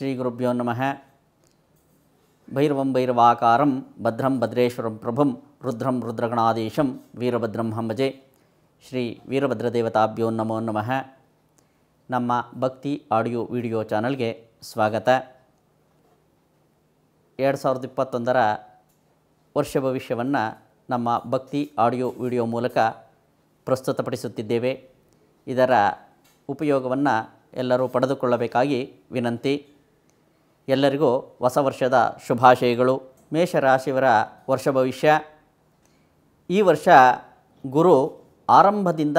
ಶ್ರೀ ನಮಃ ಭೈರವಂ ಭೈರವಾಕಾರಂ ಭದ್ರಂ ಭದ್ರೇಶ್ವರಂ ಭದ್ರೇಶ್ವರಂ ರುದ್ರಂ ರುದ್ರಗಣಾದೇಶಂ ವೀರಭದ್ರಂ ವೀರಭದ್ರಂ ಶ್ರೀ ವೀರಭದ್ರದೇವತಾಭ್ಯೋ ನಮೋ ನಮಃ ನಮ್ಮ ಭಕ್ತಿ ಆಡಿಯೋ ವಿಡಿಯೋ ಚಾನಲ್ಗೆ ಸ್ವಾಗತ ಎರಡು ಸಾವಿರದ ಇಪ್ಪತ್ತೊಂದರ ವರ್ಷ ಭವಿಷ್ಯವನ್ನು ನಮ್ಮ ಭಕ್ತಿ ಆಡಿಯೋ ವಿಡಿಯೋ ಮೂಲಕ ಪ್ರಸ್ತುತಪಡಿಸುತ್ತಿದ್ದೇವೆ ಇದರ ಉಪಯೋಗವನ್ನು ಎಲ್ಲರೂ ಪಡೆದುಕೊಳ್ಳಬೇಕಾಗಿ ವಿನಂತಿ ಎಲ್ಲರಿಗೂ ಹೊಸ ವರ್ಷದ ಶುಭಾಶಯಗಳು ಮೇಷರಾಶಿಯವರ ವರ್ಷ ಭವಿಷ್ಯ ಈ ವರ್ಷ ಗುರು ಆರಂಭದಿಂದ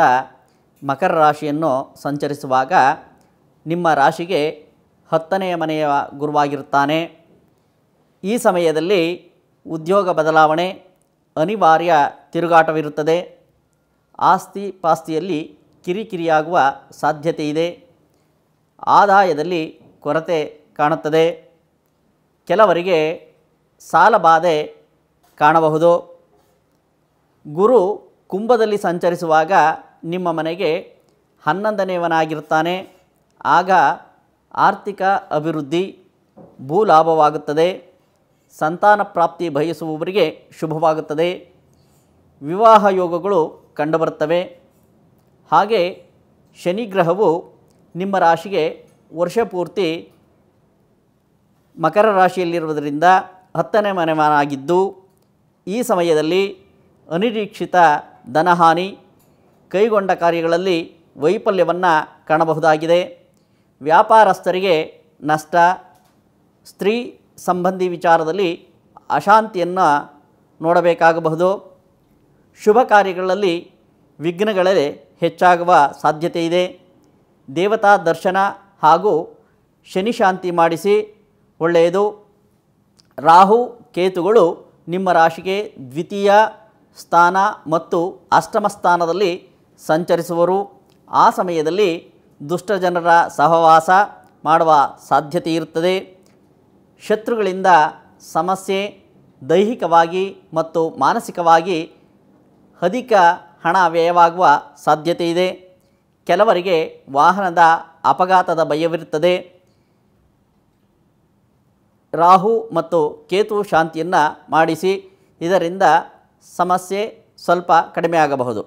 ಮಕರ ರಾಶಿಯನ್ನು ಸಂಚರಿಸುವಾಗ ನಿಮ್ಮ ರಾಶಿಗೆ ಹತ್ತನೆಯ ಮನೆಯ ಗುರುವಾಗಿರುತ್ತಾನೆ ಈ ಸಮಯದಲ್ಲಿ ಉದ್ಯೋಗ ಬದಲಾವಣೆ ಅನಿವಾರ್ಯ ತಿರುಗಾಟವಿರುತ್ತದೆ ಆಸ್ತಿ ಪಾಸ್ತಿಯಲ್ಲಿ ಕಿರಿಕಿರಿಯಾಗುವ ಸಾಧ್ಯತೆ ಇದೆ ಆದಾಯದಲ್ಲಿ ಕೊರತೆ ಕಾಣುತ್ತದೆ ಕೆಲವರಿಗೆ ಸಾಲಬಾಧೆ ಕಾಣಬಹುದು ಗುರು ಕುಂಭದಲ್ಲಿ ಸಂಚರಿಸುವಾಗ ನಿಮ್ಮ ಮನೆಗೆ ಹನ್ನೊಂದನೆಯವನಾಗಿರುತ್ತಾನೆ ಆಗ ಆರ್ಥಿಕ ಅಭಿವೃದ್ಧಿ ಭೂ ಲಾಭವಾಗುತ್ತದೆ ಸಂತಾನ ಪ್ರಾಪ್ತಿ ಬಯಸುವವರಿಗೆ ಶುಭವಾಗುತ್ತದೆ ವಿವಾಹ ಯೋಗಗಳು ಕಂಡುಬರುತ್ತವೆ ಹಾಗೆ ಶನಿಗ್ರಹವು ನಿಮ್ಮ ರಾಶಿಗೆ ವರ್ಷಪೂರ್ತಿ ಮಕರ ರಾಶಿಯಲ್ಲಿರುವುದರಿಂದ ಹತ್ತನೇ ಮನೆಮಾನಾಗಿದ್ದು ಈ ಸಮಯದಲ್ಲಿ ಅನಿರೀಕ್ಷಿತ ಧನಹಾನಿ ಕೈಗೊಂಡ ಕಾರ್ಯಗಳಲ್ಲಿ ವೈಫಲ್ಯವನ್ನು ಕಾಣಬಹುದಾಗಿದೆ ವ್ಯಾಪಾರಸ್ಥರಿಗೆ ನಷ್ಟ ಸ್ತ್ರೀ ಸಂಬಂಧಿ ವಿಚಾರದಲ್ಲಿ ಅಶಾಂತಿಯನ್ನು ನೋಡಬೇಕಾಗಬಹುದು ಶುಭ ಕಾರ್ಯಗಳಲ್ಲಿ ವಿಘ್ನಗಳೇ ಹೆಚ್ಚಾಗುವ ಸಾಧ್ಯತೆ ಇದೆ ದೇವತಾ ದರ್ಶನ ಹಾಗೂ ಶನಿಶಾಂತಿ ಮಾಡಿಸಿ ಒಳ್ಳೆಯದು ರಾಹು ಕೇತುಗಳು ನಿಮ್ಮ ರಾಶಿಗೆ ದ್ವಿತೀಯ ಸ್ಥಾನ ಮತ್ತು ಅಷ್ಟಮ ಸ್ಥಾನದಲ್ಲಿ ಸಂಚರಿಸುವರು ಆ ಸಮಯದಲ್ಲಿ ದುಷ್ಟಜನರ ಸಹವಾಸ ಮಾಡುವ ಸಾಧ್ಯತೆ ಇರುತ್ತದೆ ಶತ್ರುಗಳಿಂದ ಸಮಸ್ಯೆ ದೈಹಿಕವಾಗಿ ಮತ್ತು ಮಾನಸಿಕವಾಗಿ ಅಧಿಕ ಹಣ ವ್ಯಯವಾಗುವ ಸಾಧ್ಯತೆ ಇದೆ ಕೆಲವರಿಗೆ ವಾಹನದ ಅಪಘಾತದ ಭಯವಿರುತ್ತದೆ ರಾಹು ಮತ್ತು ಕೇತು ಶಾಂತಿಯನ್ನು ಮಾಡಿಸಿ ಇದರಿಂದ ಸಮಸ್ಯೆ ಸ್ವಲ್ಪ ಕಡಿಮೆಯಾಗಬಹುದು